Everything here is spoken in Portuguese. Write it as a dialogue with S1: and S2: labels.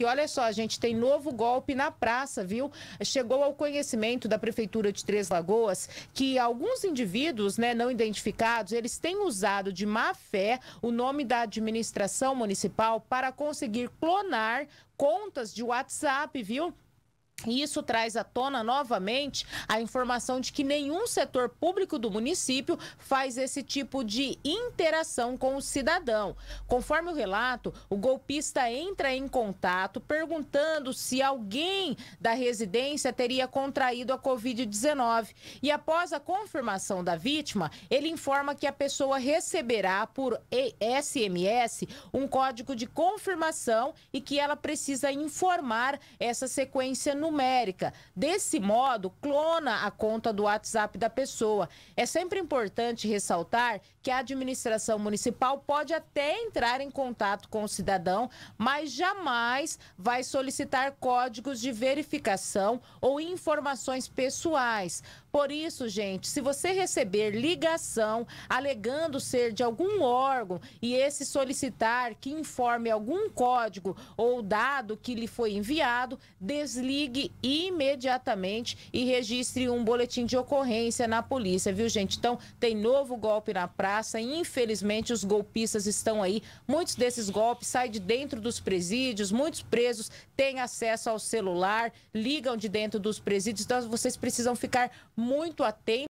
S1: E olha só, a gente tem novo golpe na praça, viu? Chegou ao conhecimento da Prefeitura de Três Lagoas que alguns indivíduos né, não identificados, eles têm usado de má fé o nome da administração municipal para conseguir clonar contas de WhatsApp, viu? E isso traz à tona novamente a informação de que nenhum setor público do município faz esse tipo de interação com o cidadão. Conforme o relato, o golpista entra em contato perguntando se alguém da residência teria contraído a Covid-19. E após a confirmação da vítima, ele informa que a pessoa receberá por SMS um código de confirmação e que ela precisa informar essa sequência no numérica. Desse modo, clona a conta do WhatsApp da pessoa. É sempre importante ressaltar que a administração municipal pode até entrar em contato com o cidadão, mas jamais vai solicitar códigos de verificação ou informações pessoais. Por isso, gente, se você receber ligação alegando ser de algum órgão e esse solicitar que informe algum código ou dado que lhe foi enviado, desligue ligue imediatamente e registre um boletim de ocorrência na polícia, viu, gente? Então, tem novo golpe na praça. Infelizmente, os golpistas estão aí. Muitos desses golpes saem de dentro dos presídios, muitos presos têm acesso ao celular, ligam de dentro dos presídios. Então, vocês precisam ficar muito atentos.